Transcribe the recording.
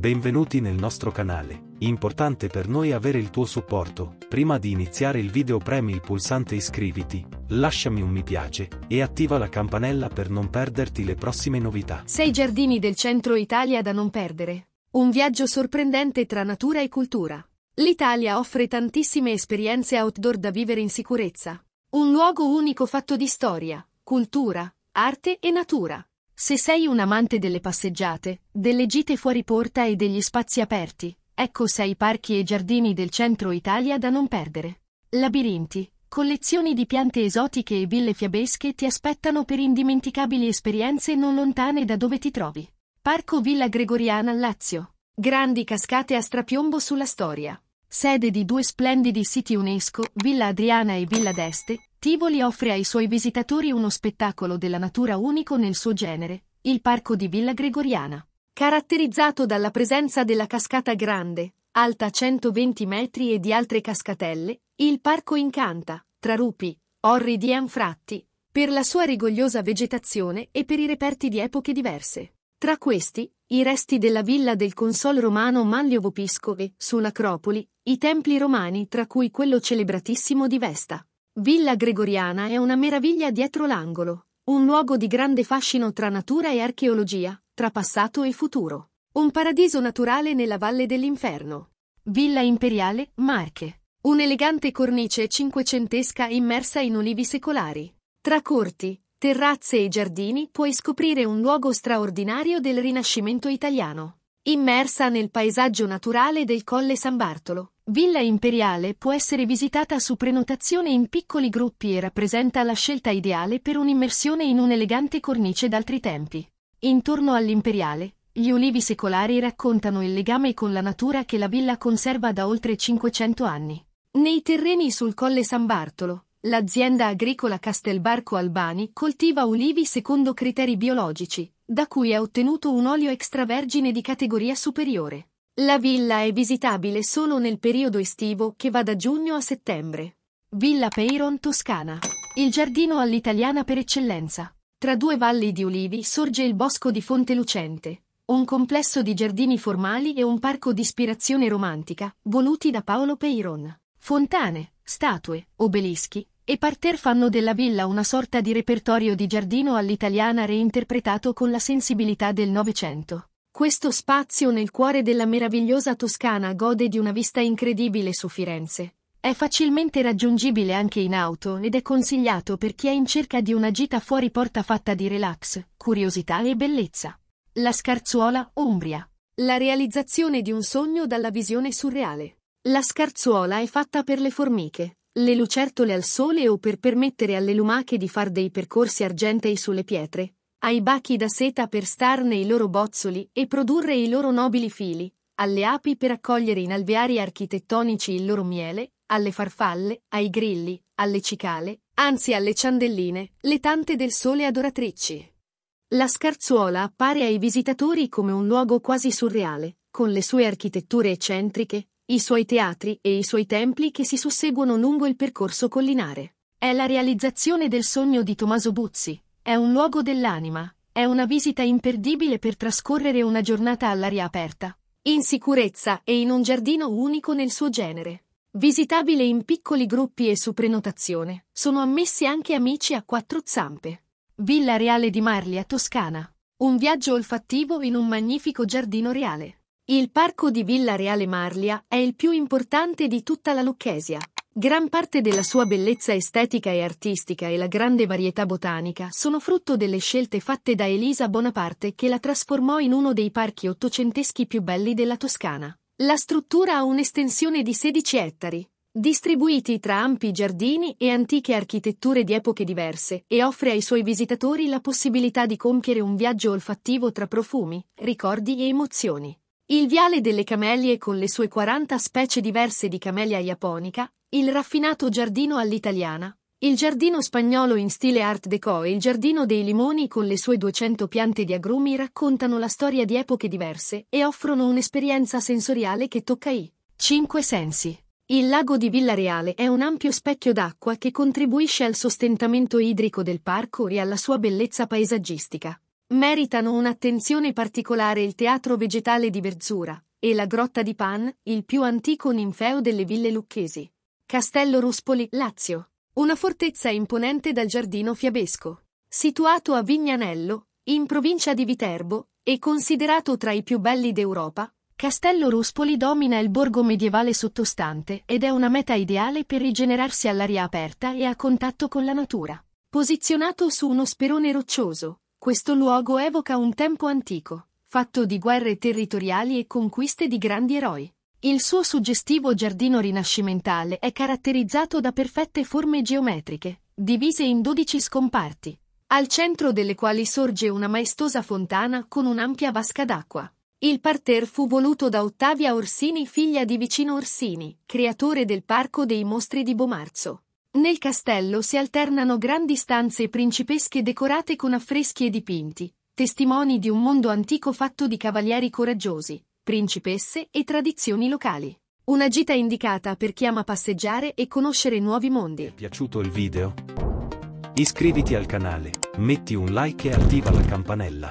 benvenuti nel nostro canale. Importante per noi avere il tuo supporto, prima di iniziare il video premi il pulsante iscriviti, lasciami un mi piace, e attiva la campanella per non perderti le prossime novità. 6 giardini del centro Italia da non perdere. Un viaggio sorprendente tra natura e cultura. L'Italia offre tantissime esperienze outdoor da vivere in sicurezza. Un luogo unico fatto di storia, cultura, arte e natura. Se sei un amante delle passeggiate, delle gite fuori porta e degli spazi aperti, ecco sei parchi e giardini del centro Italia da non perdere. Labirinti, collezioni di piante esotiche e ville fiabesche ti aspettano per indimenticabili esperienze non lontane da dove ti trovi. Parco Villa Gregoriana Lazio. Grandi cascate a strapiombo sulla storia. Sede di due splendidi siti UNESCO, Villa Adriana e Villa d'Este, Tivoli offre ai suoi visitatori uno spettacolo della natura unico nel suo genere, il Parco di Villa Gregoriana. Caratterizzato dalla presenza della cascata grande, alta 120 metri e di altre cascatelle, il parco incanta, tra rupi, orridi e anfratti, per la sua rigogliosa vegetazione e per i reperti di epoche diverse. Tra questi, i resti della villa del consol romano Manliovo Piscove, sull'Acropoli, i templi romani tra cui quello celebratissimo di Vesta. Villa Gregoriana è una meraviglia dietro l'angolo, un luogo di grande fascino tra natura e archeologia, tra passato e futuro. Un paradiso naturale nella Valle dell'Inferno. Villa Imperiale, Marche. Un'elegante cornice cinquecentesca immersa in olivi secolari. Tra corti, terrazze e giardini puoi scoprire un luogo straordinario del Rinascimento italiano. Immersa nel paesaggio naturale del Colle San Bartolo, Villa Imperiale può essere visitata su prenotazione in piccoli gruppi e rappresenta la scelta ideale per un'immersione in un'elegante cornice d'altri tempi. Intorno all'Imperiale, gli ulivi secolari raccontano il legame con la natura che la villa conserva da oltre 500 anni. Nei terreni sul colle San Bartolo, l'azienda agricola Castelbarco Albani coltiva ulivi secondo criteri biologici, da cui ha ottenuto un olio extravergine di categoria superiore. La villa è visitabile solo nel periodo estivo che va da giugno a settembre. Villa Peyron Toscana. Il giardino all'italiana per eccellenza. Tra due valli di ulivi sorge il bosco di Fonte Lucente, un complesso di giardini formali e un parco di ispirazione romantica, voluti da Paolo Peyron. Fontane, statue, obelischi e parterre fanno della villa una sorta di repertorio di giardino all'italiana reinterpretato con la sensibilità del Novecento. Questo spazio nel cuore della meravigliosa Toscana gode di una vista incredibile su Firenze. È facilmente raggiungibile anche in auto ed è consigliato per chi è in cerca di una gita fuori porta fatta di relax, curiosità e bellezza. La Scarzuola Umbria. La realizzazione di un sogno dalla visione surreale. La Scarzuola è fatta per le formiche, le lucertole al sole o per permettere alle lumache di far dei percorsi argentei sulle pietre, ai bacchi da seta per starne i loro bozzoli e produrre i loro nobili fili, alle api per accogliere in alveari architettonici il loro miele, alle farfalle, ai grilli, alle cicale, anzi alle ciandelline, le tante del sole adoratrici. La Scarzuola appare ai visitatori come un luogo quasi surreale, con le sue architetture eccentriche, i suoi teatri e i suoi templi che si susseguono lungo il percorso collinare. È la realizzazione del sogno di Tommaso Buzzi, è un luogo dell'anima, è una visita imperdibile per trascorrere una giornata all'aria aperta, in sicurezza e in un giardino unico nel suo genere. Visitabile in piccoli gruppi e su prenotazione, sono ammessi anche amici a quattro zampe. Villa Reale di Marlia, Toscana. Un viaggio olfattivo in un magnifico giardino reale. Il parco di Villa Reale Marlia è il più importante di tutta la Lucchesia. Gran parte della sua bellezza estetica e artistica e la grande varietà botanica sono frutto delle scelte fatte da Elisa Bonaparte che la trasformò in uno dei parchi ottocenteschi più belli della Toscana. La struttura ha un'estensione di 16 ettari, distribuiti tra ampi giardini e antiche architetture di epoche diverse, e offre ai suoi visitatori la possibilità di compiere un viaggio olfattivo tra profumi, ricordi e emozioni. Il viale delle camelie con le sue 40 specie diverse di camelia japonica il raffinato giardino all'italiana, il giardino spagnolo in stile Art Deco e il giardino dei limoni con le sue 200 piante di agrumi raccontano la storia di epoche diverse e offrono un'esperienza sensoriale che tocca i cinque sensi. Il lago di Villareale è un ampio specchio d'acqua che contribuisce al sostentamento idrico del parco e alla sua bellezza paesaggistica. Meritano un'attenzione particolare il teatro vegetale di Verzura e la grotta di Pan, il più antico ninfeo delle ville lucchesi. Castello Ruspoli, Lazio. Una fortezza imponente dal giardino fiabesco. Situato a Vignanello, in provincia di Viterbo, e considerato tra i più belli d'Europa, Castello Ruspoli domina il borgo medievale sottostante ed è una meta ideale per rigenerarsi all'aria aperta e a contatto con la natura. Posizionato su uno sperone roccioso, questo luogo evoca un tempo antico, fatto di guerre territoriali e conquiste di grandi eroi. Il suo suggestivo giardino rinascimentale è caratterizzato da perfette forme geometriche, divise in dodici scomparti, al centro delle quali sorge una maestosa fontana con un'ampia vasca d'acqua. Il parterre fu voluto da Ottavia Orsini, figlia di Vicino Orsini, creatore del Parco dei Mostri di Bomarzo. Nel castello si alternano grandi stanze principesche decorate con affreschi e dipinti, testimoni di un mondo antico fatto di cavalieri coraggiosi, principesse e tradizioni locali. Una gita indicata per chi ama passeggiare e conoscere nuovi mondi. Ti è piaciuto il video? Iscriviti al canale, metti un like e attiva la campanella.